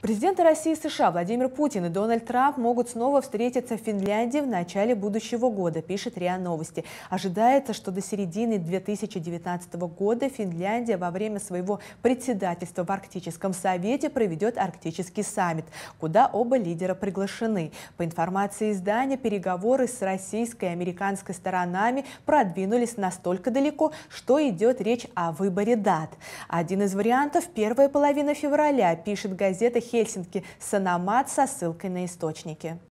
Президенты России и США Владимир Путин и Дональд Трамп могут снова встретиться в Финляндии в начале будущего года, пишет РИА Новости. Ожидается, что до середины 2019 года Финляндия во время своего председательства в Арктическом совете проведет Арктический саммит, куда оба лидера приглашены. По информации издания, переговоры с российской и американской сторонами продвинулись настолько далеко, что идет речь о выборе дат. Один из вариантов – первая половина февраля, пишет газета Хельсинки Санамат со ссылкой на источники.